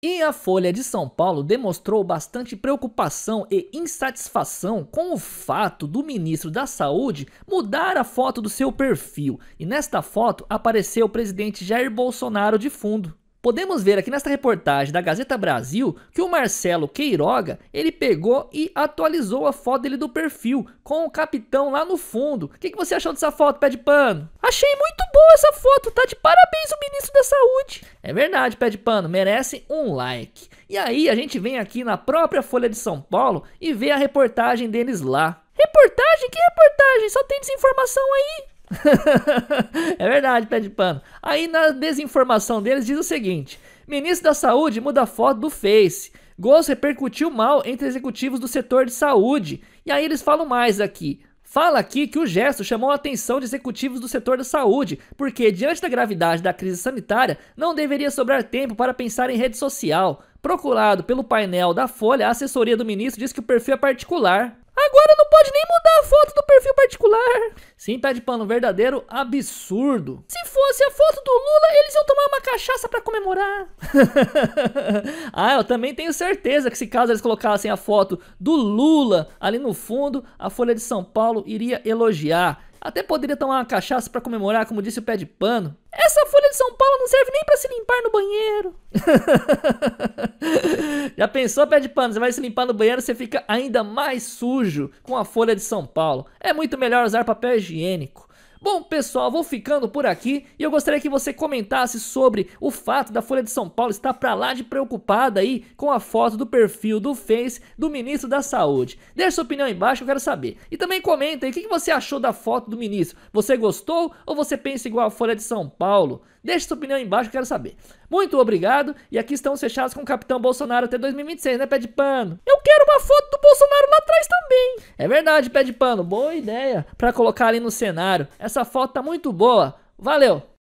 E a Folha de São Paulo demonstrou bastante preocupação e insatisfação com o fato do ministro da Saúde mudar a foto do seu perfil. E nesta foto apareceu o presidente Jair Bolsonaro de fundo. Podemos ver aqui nesta reportagem da Gazeta Brasil que o Marcelo Queiroga, ele pegou e atualizou a foto dele do perfil com o capitão lá no fundo. O que, que você achou dessa foto, pé de pano? Achei muito boa essa foto, tá de parabéns o ministro da saúde. É verdade, pé de pano, merece um like. E aí a gente vem aqui na própria Folha de São Paulo e vê a reportagem deles lá. Reportagem? Que reportagem? Só tem desinformação aí. é verdade, pé de pano. Aí na desinformação deles diz o seguinte: Ministro da Saúde muda foto do Face. Gosto repercutiu mal entre executivos do setor de saúde. E aí eles falam mais aqui. Fala aqui que o gesto chamou a atenção de executivos do setor da saúde, porque diante da gravidade da crise sanitária, não deveria sobrar tempo para pensar em rede social. Procurado pelo painel da Folha, a assessoria do ministro diz que o perfil é particular. Agora não pode nem mudar a Sim, pé de pano verdadeiro, absurdo. Se fosse a foto do Lula, eles iam tomar uma cachaça para comemorar. ah, eu também tenho certeza que se caso eles colocassem a foto do Lula ali no fundo, a Folha de São Paulo iria elogiar. Até poderia tomar uma cachaça para comemorar, como disse o pé de pano. Essa folha de São Paulo não serve nem para se limpar no banheiro. Já pensou, pé de pano? Você vai se limpar no banheiro, você fica ainda mais sujo com a folha de São Paulo. É muito melhor usar papel higiênico. Bom, pessoal, vou ficando por aqui e eu gostaria que você comentasse sobre o fato da Folha de São Paulo estar para lá de preocupada aí com a foto do perfil do Face do ministro da Saúde. Deixe sua opinião aí embaixo, eu quero saber. E também comenta aí o que você achou da foto do ministro. Você gostou ou você pensa igual a Folha de São Paulo? Deixe sua opinião aí embaixo, eu quero saber. Muito obrigado e aqui estamos fechados com o capitão Bolsonaro até 2026, né, pé de pano? Eu quero uma foto do Bolsonaro é verdade, pé de pano, boa ideia para colocar ali no cenário. Essa foto tá muito boa. Valeu!